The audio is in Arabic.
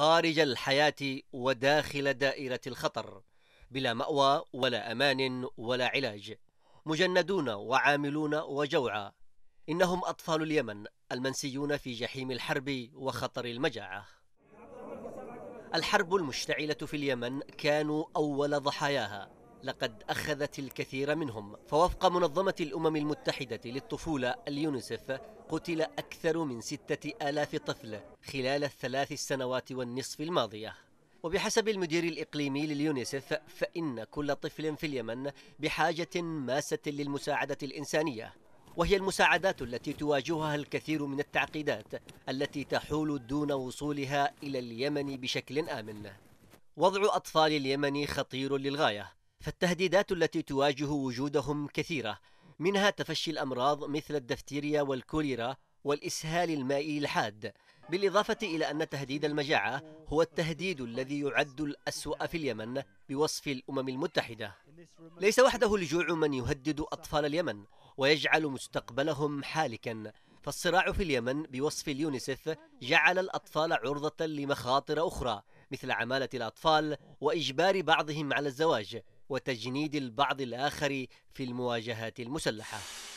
خارج الحياة وداخل دائرة الخطر بلا مأوى ولا أمان ولا علاج مجندون وعاملون وجوعى إنهم أطفال اليمن المنسيون في جحيم الحرب وخطر المجاعة الحرب المشتعلة في اليمن كانوا أول ضحاياها لقد أخذت الكثير منهم فوفق منظمة الأمم المتحدة للطفولة اليونيسف قتل أكثر من ستة آلاف طفل خلال الثلاث السنوات والنصف الماضية وبحسب المدير الإقليمي لليونيسف فإن كل طفل في اليمن بحاجة ماسة للمساعدة الإنسانية وهي المساعدات التي تواجهها الكثير من التعقيدات التي تحول دون وصولها إلى اليمن بشكل آمن وضع أطفال اليمن خطير للغاية فالتهديدات التي تواجه وجودهم كثيرة منها تفشي الأمراض مثل الدفتيريا والكوليرا والإسهال المائي الحاد بالإضافة إلى أن تهديد المجاعة هو التهديد الذي يعد الأسوأ في اليمن بوصف الأمم المتحدة ليس وحده الجوع من يهدد أطفال اليمن ويجعل مستقبلهم حالكا فالصراع في اليمن بوصف اليونيسف جعل الأطفال عرضة لمخاطر أخرى مثل عمالة الأطفال وإجبار بعضهم على الزواج وتجنيد البعض الآخر في المواجهات المسلحة